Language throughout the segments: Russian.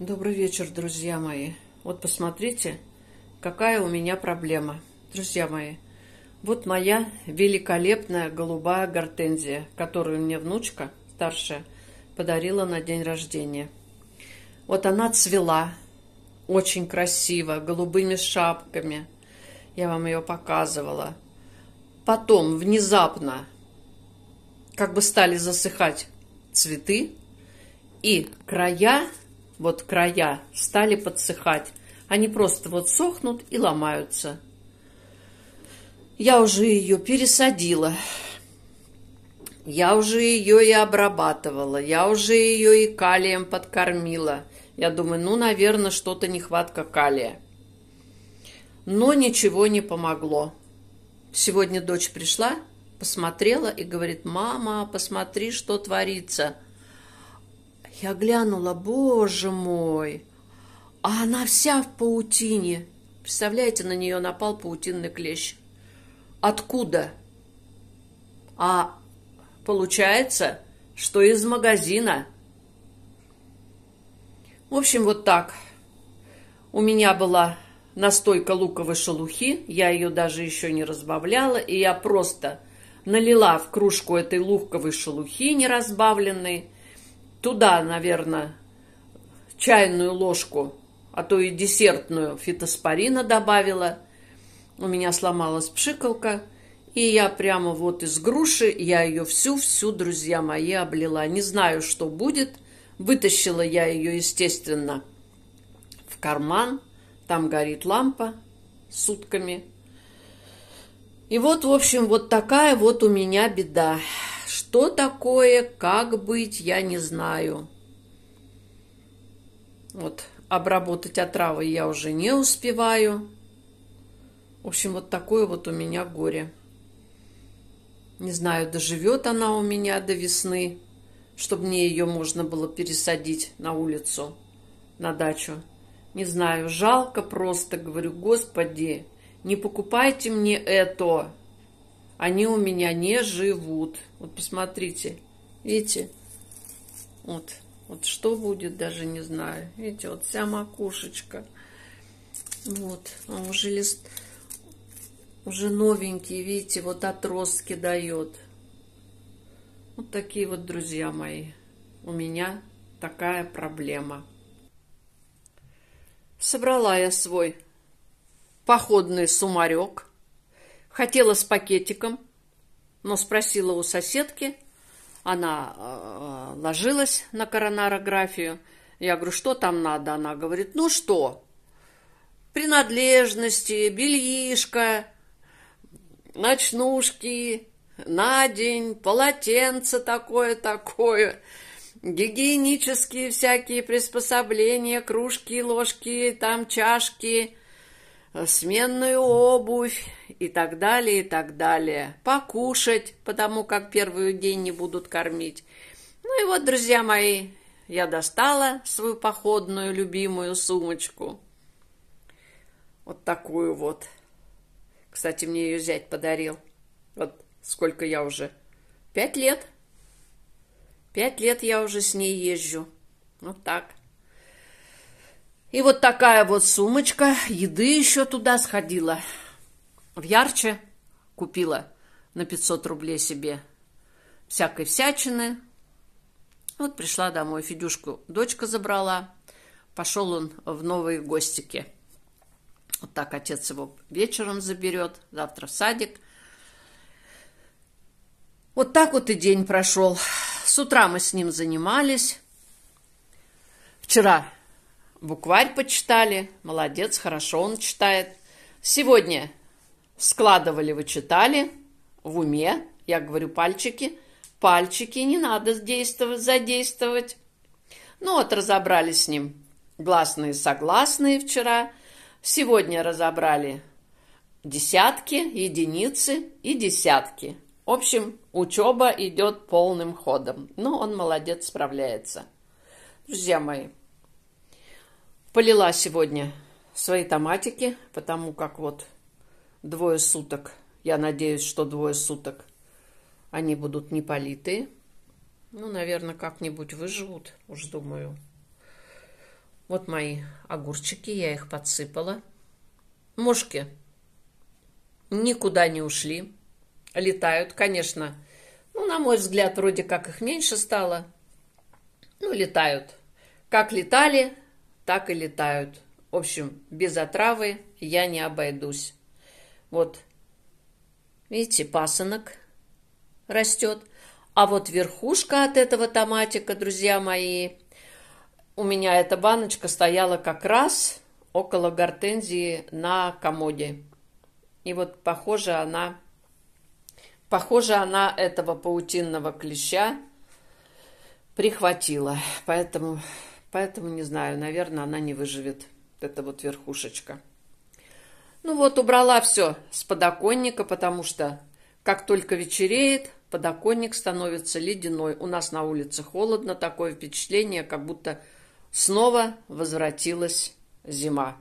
Добрый вечер, друзья мои. Вот посмотрите, какая у меня проблема. Друзья мои, вот моя великолепная голубая гортензия, которую мне внучка старшая подарила на день рождения. Вот она цвела очень красиво, голубыми шапками. Я вам ее показывала. Потом внезапно как бы стали засыхать цветы, и края вот края, стали подсыхать. Они просто вот сохнут и ломаются. Я уже ее пересадила. Я уже ее и обрабатывала. Я уже ее и калием подкормила. Я думаю, ну, наверное, что-то нехватка калия. Но ничего не помогло. Сегодня дочь пришла, посмотрела и говорит, «Мама, посмотри, что творится!» Я глянула, боже мой! А она вся в паутине. Представляете, на нее напал паутинный клещ. Откуда? А получается, что из магазина. В общем, вот так. У меня была настойка луковой шелухи, я ее даже еще не разбавляла, и я просто налила в кружку этой луковой шелухи неразбавленной, Туда, наверное, чайную ложку, а то и десертную фитоспорина добавила. У меня сломалась пшикалка, и я прямо вот из груши, я ее всю-всю, друзья мои, облила. Не знаю, что будет. Вытащила я ее, естественно, в карман. Там горит лампа сутками. И вот, в общем, вот такая вот у меня беда. Что такое, как быть, я не знаю. Вот, обработать отравы я уже не успеваю. В общем, вот такое вот у меня горе. Не знаю, доживет она у меня до весны, чтобы мне ее можно было пересадить на улицу, на дачу. Не знаю, жалко просто, говорю, господи, не покупайте мне это они у меня не живут. Вот посмотрите, видите, вот, вот что будет, даже не знаю. Видите, вот вся макушечка. Вот, а уже лист, уже новенький, видите, вот отростки дает. Вот такие вот, друзья мои, у меня такая проблема. Собрала я свой походный сумарек Хотела с пакетиком, но спросила у соседки. Она э, ложилась на коронарографию. Я говорю, что там надо? Она говорит, ну что? Принадлежности, бельишко, ночнушки на день, полотенце такое-такое, гигиенические всякие приспособления, кружки, ложки, там чашки – сменную обувь и так далее, и так далее. Покушать, потому как первый день не будут кормить. Ну и вот, друзья мои, я достала свою походную любимую сумочку. Вот такую вот. Кстати, мне ее зять подарил. Вот сколько я уже? Пять лет. Пять лет я уже с ней езжу. Вот так. И вот такая вот сумочка, еды еще туда сходила. В Ярче купила на 500 рублей себе всякой всячины. Вот пришла домой, Федюшку дочка забрала. Пошел он в новые гостики. Вот так отец его вечером заберет, завтра в садик. Вот так вот и день прошел. С утра мы с ним занимались. Вчера Букварь почитали. Молодец, хорошо он читает. Сегодня складывали, вы читали В уме, я говорю, пальчики. Пальчики не надо действовать, задействовать. Ну вот, разобрали с ним. Гласные, согласные вчера. Сегодня разобрали десятки, единицы и десятки. В общем, учеба идет полным ходом. Но ну, он молодец, справляется. Друзья мои, полила сегодня свои томатики, потому как вот двое суток, я надеюсь, что двое суток они будут не политы, Ну, наверное, как-нибудь выживут, уж думаю. Вот мои огурчики, я их подсыпала. Мушки никуда не ушли, летают, конечно. Ну, на мой взгляд, вроде как их меньше стало. Ну, летают. Как летали, так и летают. В общем, без отравы я не обойдусь. Вот, видите, пасынок растет. А вот верхушка от этого томатика, друзья мои, у меня эта баночка стояла как раз около гортензии на комоде. И вот, похоже, она, похоже, она этого паутинного клеща прихватила. Поэтому Поэтому не знаю, наверное, она не выживет. Это вот верхушечка. Ну вот, убрала все с подоконника, потому что как только вечереет, подоконник становится ледяной. У нас на улице холодно, такое впечатление, как будто снова возвратилась зима.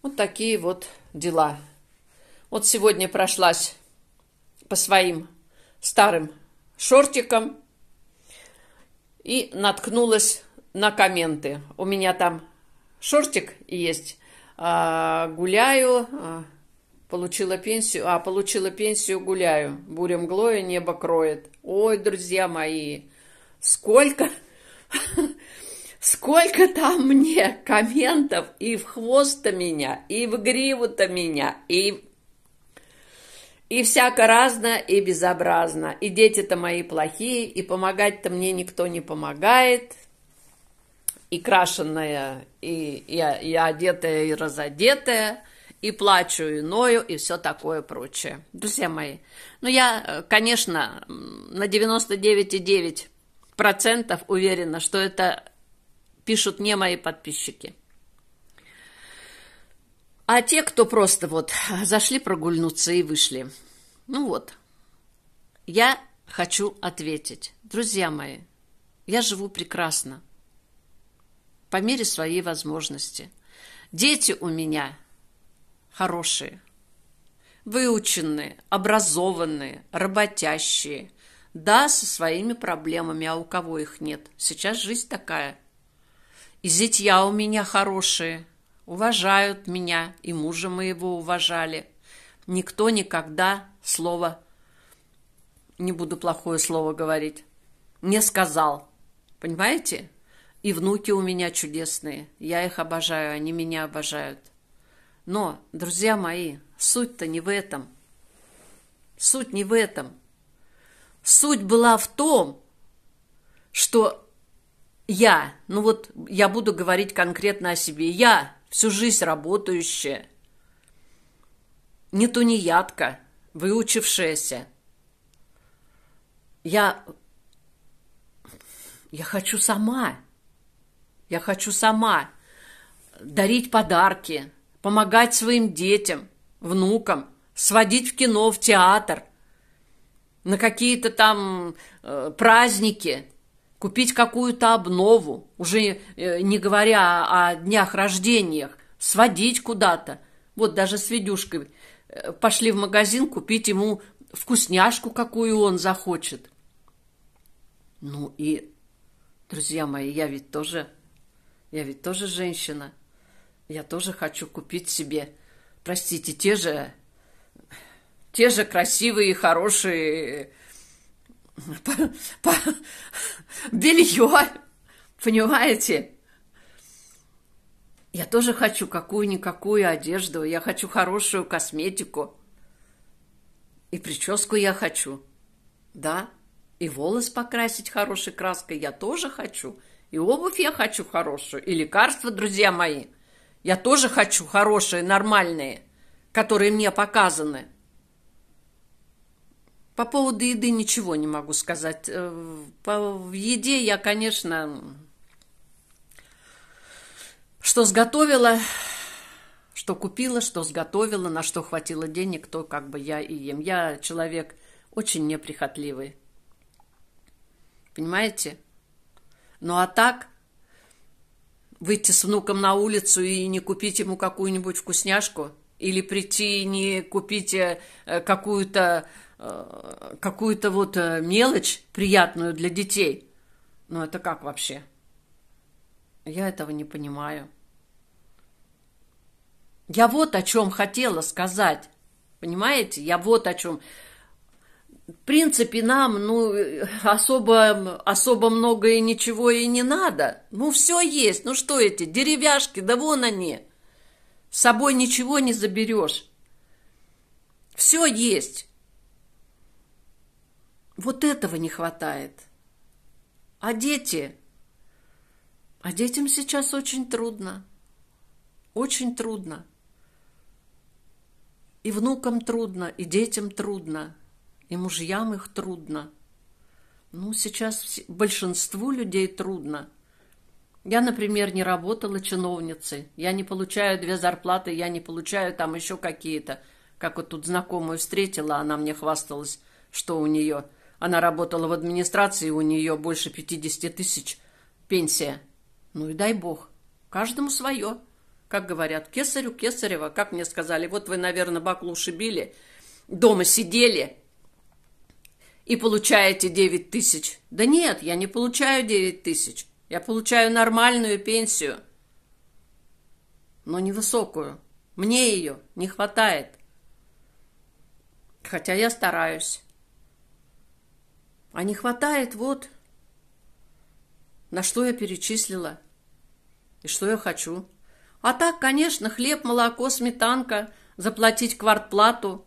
Вот такие вот дела. Вот сегодня прошлась по своим старым шортикам, и наткнулась на комменты. У меня там шортик есть. А, гуляю, а, получила пенсию, а получила пенсию, гуляю. Буря мглое, небо кроет. Ой, друзья мои, сколько, сколько там мне комментов и в хвост-то меня, и в гриву-то меня, и и всяко разно, и безобразно. И дети-то мои плохие, и помогать-то мне никто не помогает. И крашенная, и, и, и одетая, и разодетая, и плачу, и ною, и все такое прочее. Друзья мои, ну я, э, конечно, на 99,9% уверена, что это пишут не мои подписчики – а те, кто просто вот зашли прогульнуться и вышли. Ну вот, я хочу ответить. Друзья мои, я живу прекрасно. По мере своей возможности. Дети у меня хорошие, выученные, образованные, работящие. Да, со своими проблемами, а у кого их нет? Сейчас жизнь такая. И зятья у меня хорошие – Уважают меня, и мужа моего уважали. Никто никогда слово... Не буду плохое слово говорить. Не сказал. Понимаете? И внуки у меня чудесные. Я их обожаю, они меня обожают. Но, друзья мои, суть-то не в этом. Суть не в этом. Суть была в том, что я, ну вот я буду говорить конкретно о себе, я всю жизнь работающая, не тунеядка, выучившаяся. Я... Я хочу сама. Я хочу сама дарить подарки, помогать своим детям, внукам, сводить в кино, в театр, на какие-то там э, праздники, купить какую-то обнову, уже э, не говоря о днях рождениях, сводить куда-то. Вот даже с Ведюшкой э, пошли в магазин купить ему вкусняшку, какую он захочет. Ну и, друзья мои, я ведь тоже, я ведь тоже женщина. Я тоже хочу купить себе, простите, те же, те же красивые, хорошие э, по, по, белье, понимаете? Я тоже хочу какую-никакую одежду, я хочу хорошую косметику. И прическу я хочу, да, и волос покрасить хорошей краской я тоже хочу, и обувь я хочу хорошую, и лекарства, друзья мои, я тоже хочу хорошие, нормальные, которые мне показаны – по поводу еды ничего не могу сказать. Э, по, в еде я, конечно, что сготовила, что купила, что сготовила, на что хватило денег, то как бы я и ем. Я человек очень неприхотливый. Понимаете? Ну а так, выйти с внуком на улицу и не купить ему какую-нибудь вкусняшку, или прийти и не купить э, э, какую-то Э, какую-то вот э, мелочь приятную для детей. Но ну, это как вообще? Я этого не понимаю. Я вот о чем хотела сказать. Понимаете? Я вот о чем. В принципе, нам, ну, особо, особо много и ничего и не надо. Ну, все есть. Ну, что эти деревяшки, да вон они. С собой ничего не заберешь. Все есть. Вот этого не хватает. А дети? А детям сейчас очень трудно. Очень трудно. И внукам трудно, и детям трудно, и мужьям их трудно. Ну, сейчас большинству людей трудно. Я, например, не работала чиновницей. Я не получаю две зарплаты, я не получаю там еще какие-то. Как вот тут знакомую встретила, она мне хвасталась, что у нее – она работала в администрации, у нее больше 50 тысяч. Пенсия. Ну и дай бог. Каждому свое. Как говорят, кесарю кесарева, как мне сказали, вот вы, наверное, баклуши били, дома сидели и получаете 9 тысяч. Да нет, я не получаю 9 тысяч. Я получаю нормальную пенсию, но невысокую. Мне ее не хватает. Хотя я стараюсь. А не хватает вот на что я перечислила и что я хочу. А так, конечно, хлеб, молоко, сметанка, заплатить квартплату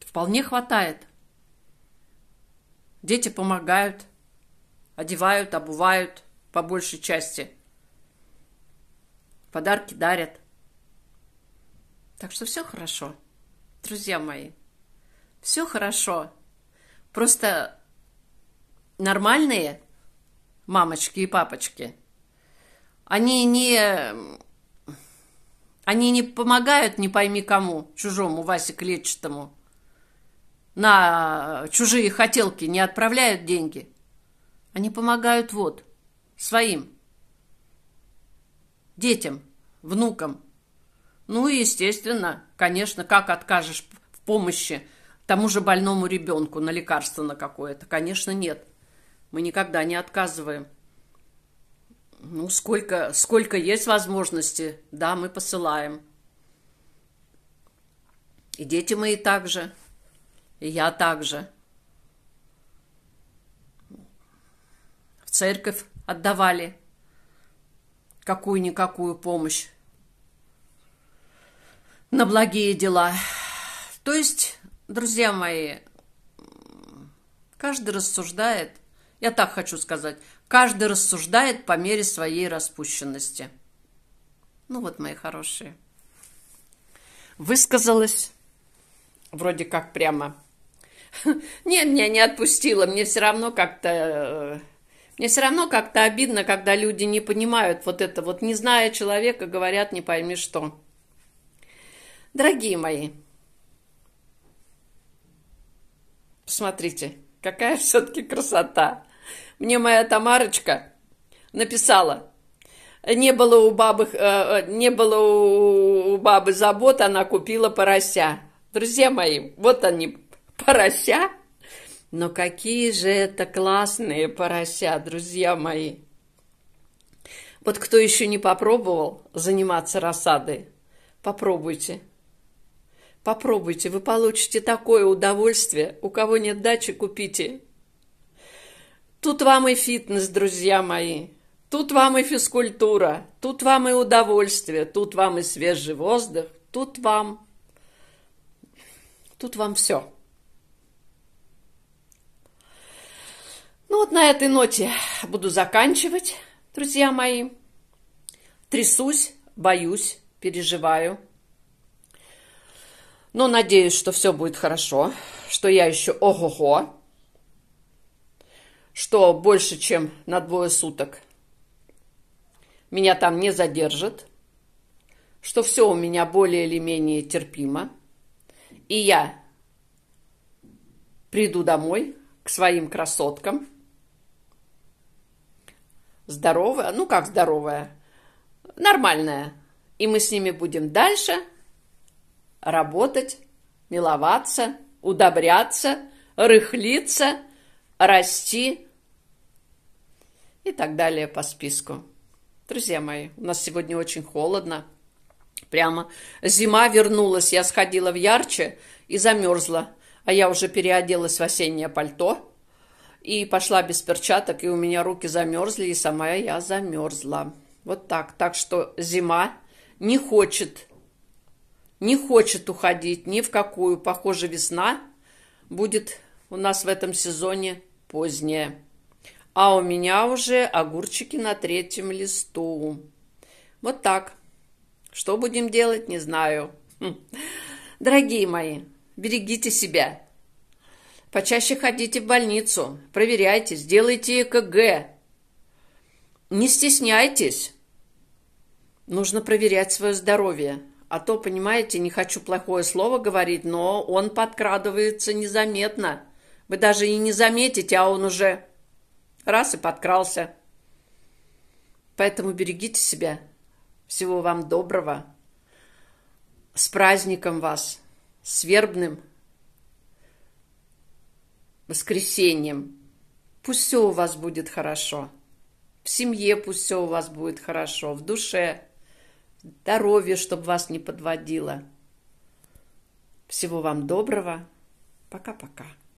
вполне хватает. Дети помогают, одевают, обувают по большей части. Подарки дарят. Так что все хорошо, друзья мои. Все хорошо. Просто нормальные мамочки и папочки, они не... Они не помогают не пойми кому, чужому Васе Клетчатому. На чужие хотелки не отправляют деньги. Они помогают вот, своим. Детям, внукам. Ну и, естественно, конечно, как откажешь в помощи тому же больному ребенку на лекарство на какое-то? Конечно, нет. Мы никогда не отказываем. Ну, сколько, сколько есть возможности, да, мы посылаем. И дети мои также, и я также. В церковь отдавали какую-никакую помощь на благие дела. То есть Друзья мои, каждый рассуждает, я так хочу сказать, каждый рассуждает по мере своей распущенности. Ну вот, мои хорошие. Высказалась вроде как прямо. Нет, меня не отпустила, мне все равно как-то... Э, мне все равно как-то обидно, когда люди не понимают вот это, вот не зная человека, говорят, не пойми что. Дорогие мои, Смотрите, какая все-таки красота. Мне моя Тамарочка написала, не было у бабы, э, э, не было у бабы забот, она купила порося. Друзья мои, вот они, порося. Но какие же это классные порося, друзья мои. Вот кто еще не попробовал заниматься рассадой, попробуйте. Попробуйте, вы получите такое удовольствие. У кого нет дачи, купите. Тут вам и фитнес, друзья мои. Тут вам и физкультура. Тут вам и удовольствие. Тут вам и свежий воздух. Тут вам... Тут вам все. Ну вот на этой ноте буду заканчивать, друзья мои. Трясусь, боюсь, переживаю – но надеюсь, что все будет хорошо, что я еще ого-го, что больше, чем на двое суток меня там не задержат, что все у меня более или менее терпимо, и я приду домой к своим красоткам, здоровая, ну как здоровая, нормальная, и мы с ними будем дальше – Работать, миловаться, удобряться, рыхлиться, расти и так далее по списку. Друзья мои, у нас сегодня очень холодно. Прямо зима вернулась. Я сходила в Ярче и замерзла. А я уже переоделась в осеннее пальто и пошла без перчаток, и у меня руки замерзли, и сама я замерзла. Вот так. Так что зима не хочет не хочет уходить ни в какую. Похоже, весна будет у нас в этом сезоне поздняя. А у меня уже огурчики на третьем листу. Вот так. Что будем делать, не знаю. Хм. Дорогие мои, берегите себя. Почаще ходите в больницу, проверяйте, сделайте ЭКГ. Не стесняйтесь. Нужно проверять свое здоровье. А то, понимаете, не хочу плохое слово говорить, но он подкрадывается незаметно. Вы даже и не заметите, а он уже раз и подкрался. Поэтому берегите себя. Всего вам доброго. С праздником вас. С вербным воскресеньем. Пусть все у вас будет хорошо. В семье пусть все у вас будет хорошо. В душе здоровье, чтобы вас не подводило. Всего вам доброго. Пока-пока.